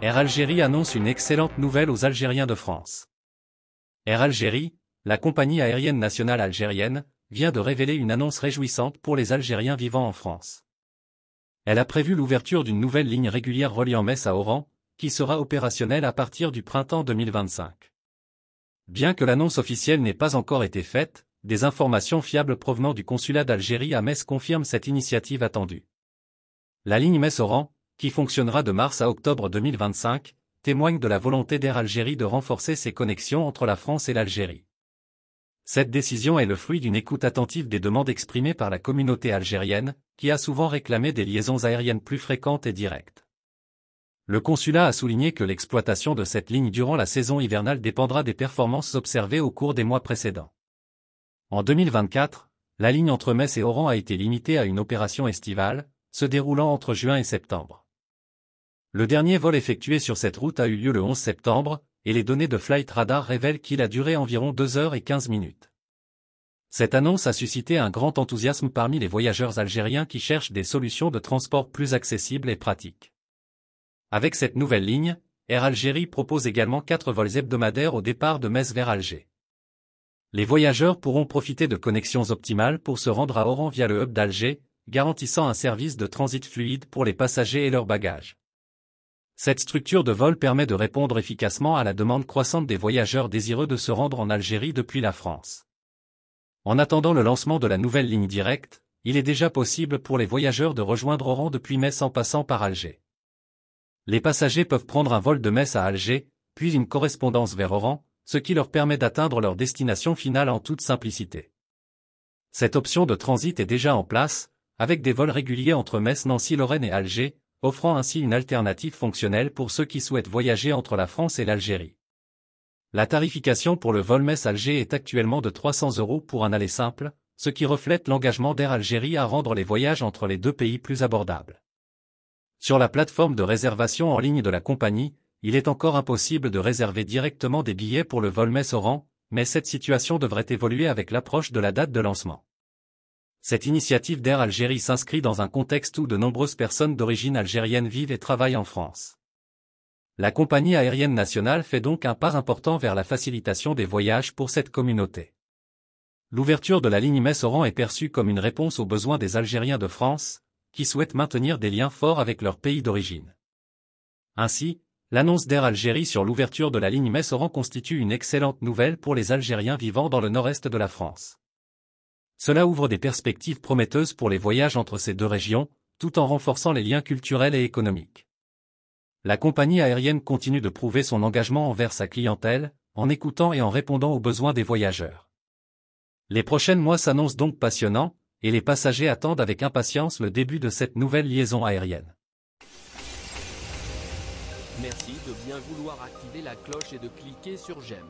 Air Algérie annonce une excellente nouvelle aux Algériens de France. Air Algérie, la compagnie aérienne nationale algérienne, vient de révéler une annonce réjouissante pour les Algériens vivant en France. Elle a prévu l'ouverture d'une nouvelle ligne régulière reliant Metz à Oran, qui sera opérationnelle à partir du printemps 2025. Bien que l'annonce officielle n'ait pas encore été faite, des informations fiables provenant du consulat d'Algérie à Metz confirment cette initiative attendue. La ligne Metz-Oran, qui fonctionnera de mars à octobre 2025, témoigne de la volonté d'Air Algérie de renforcer ses connexions entre la France et l'Algérie. Cette décision est le fruit d'une écoute attentive des demandes exprimées par la communauté algérienne, qui a souvent réclamé des liaisons aériennes plus fréquentes et directes. Le consulat a souligné que l'exploitation de cette ligne durant la saison hivernale dépendra des performances observées au cours des mois précédents. En 2024, la ligne entre Metz et Oran a été limitée à une opération estivale, se déroulant entre juin et septembre. Le dernier vol effectué sur cette route a eu lieu le 11 septembre, et les données de Flight Radar révèlent qu'il a duré environ 2 heures et 15 minutes. Cette annonce a suscité un grand enthousiasme parmi les voyageurs algériens qui cherchent des solutions de transport plus accessibles et pratiques. Avec cette nouvelle ligne, Air Algérie propose également quatre vols hebdomadaires au départ de Metz vers Alger. Les voyageurs pourront profiter de connexions optimales pour se rendre à Oran via le hub d'Alger, garantissant un service de transit fluide pour les passagers et leurs bagages. Cette structure de vol permet de répondre efficacement à la demande croissante des voyageurs désireux de se rendre en Algérie depuis la France. En attendant le lancement de la nouvelle ligne directe, il est déjà possible pour les voyageurs de rejoindre Oran depuis Metz en passant par Alger. Les passagers peuvent prendre un vol de Metz à Alger, puis une correspondance vers Oran, ce qui leur permet d'atteindre leur destination finale en toute simplicité. Cette option de transit est déjà en place, avec des vols réguliers entre Metz, Nancy, Lorraine et Alger, offrant ainsi une alternative fonctionnelle pour ceux qui souhaitent voyager entre la France et l'Algérie. La tarification pour le vol alger est actuellement de 300 euros pour un aller simple, ce qui reflète l'engagement d'Air Algérie à rendre les voyages entre les deux pays plus abordables. Sur la plateforme de réservation en ligne de la compagnie, il est encore impossible de réserver directement des billets pour le vol oran mais cette situation devrait évoluer avec l'approche de la date de lancement. Cette initiative d'Air Algérie s'inscrit dans un contexte où de nombreuses personnes d'origine algérienne vivent et travaillent en France. La compagnie aérienne nationale fait donc un pas important vers la facilitation des voyages pour cette communauté. L'ouverture de la ligne Messoran est perçue comme une réponse aux besoins des Algériens de France, qui souhaitent maintenir des liens forts avec leur pays d'origine. Ainsi, l'annonce d'Air Algérie sur l'ouverture de la ligne Messoran constitue une excellente nouvelle pour les Algériens vivant dans le nord-est de la France. Cela ouvre des perspectives prometteuses pour les voyages entre ces deux régions, tout en renforçant les liens culturels et économiques. La compagnie aérienne continue de prouver son engagement envers sa clientèle, en écoutant et en répondant aux besoins des voyageurs. Les prochains mois s'annoncent donc passionnants, et les passagers attendent avec impatience le début de cette nouvelle liaison aérienne. Merci de bien vouloir activer la cloche et de cliquer sur j'aime.